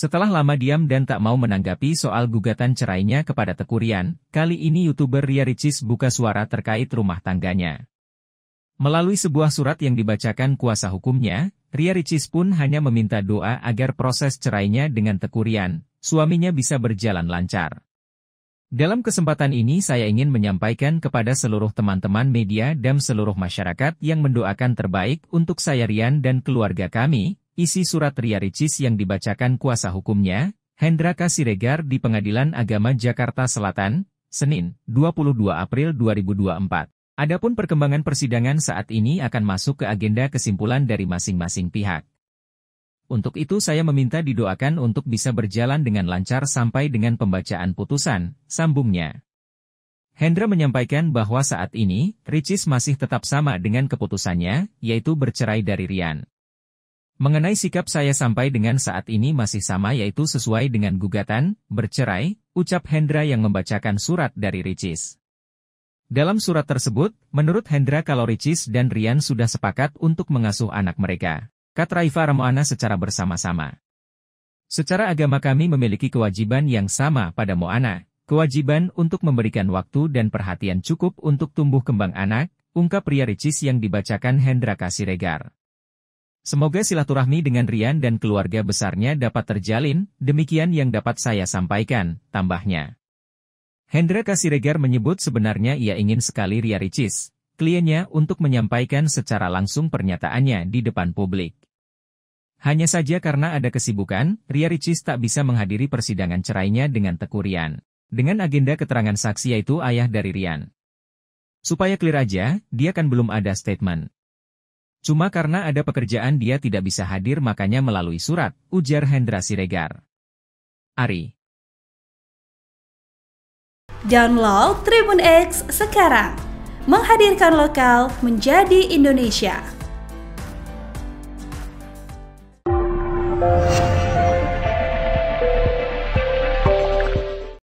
Setelah lama diam dan tak mau menanggapi soal gugatan cerainya kepada Tekurian, kali ini YouTuber Ria Ricis buka suara terkait rumah tangganya. Melalui sebuah surat yang dibacakan kuasa hukumnya, Ria Ricis pun hanya meminta doa agar proses cerainya dengan Tekurian, suaminya bisa berjalan lancar. Dalam kesempatan ini saya ingin menyampaikan kepada seluruh teman-teman media dan seluruh masyarakat yang mendoakan terbaik untuk saya Rian dan keluarga kami, isi surat Ria Ricis yang dibacakan kuasa hukumnya, Hendra Kasiregar di Pengadilan Agama Jakarta Selatan, Senin, 22 April 2024. Adapun perkembangan persidangan saat ini akan masuk ke agenda kesimpulan dari masing-masing pihak. Untuk itu saya meminta didoakan untuk bisa berjalan dengan lancar sampai dengan pembacaan putusan, sambungnya. Hendra menyampaikan bahwa saat ini, Ricis masih tetap sama dengan keputusannya, yaitu bercerai dari Rian. Mengenai sikap saya sampai dengan saat ini masih sama yaitu sesuai dengan gugatan, bercerai, ucap Hendra yang membacakan surat dari Ricis. Dalam surat tersebut, menurut Hendra kalau Ricis dan Rian sudah sepakat untuk mengasuh anak mereka. kata Raifa Ramoana secara bersama-sama. Secara agama kami memiliki kewajiban yang sama pada Moana, kewajiban untuk memberikan waktu dan perhatian cukup untuk tumbuh kembang anak, ungkap pria Ricis yang dibacakan Hendra Kasiregar. Semoga silaturahmi dengan Rian dan keluarga besarnya dapat terjalin, demikian yang dapat saya sampaikan, tambahnya. Hendra Kasiregar menyebut sebenarnya ia ingin sekali Ria Ricis, kliennya untuk menyampaikan secara langsung pernyataannya di depan publik. Hanya saja karena ada kesibukan, Ria Ricis tak bisa menghadiri persidangan cerainya dengan Teku Rian. Dengan agenda keterangan saksi yaitu ayah dari Rian. Supaya clear aja, dia kan belum ada statement. Cuma karena ada pekerjaan dia tidak bisa hadir makanya melalui surat, ujar Hendra Siregar. Ari. Download Tribun X sekarang. Menghadirkan lokal menjadi Indonesia.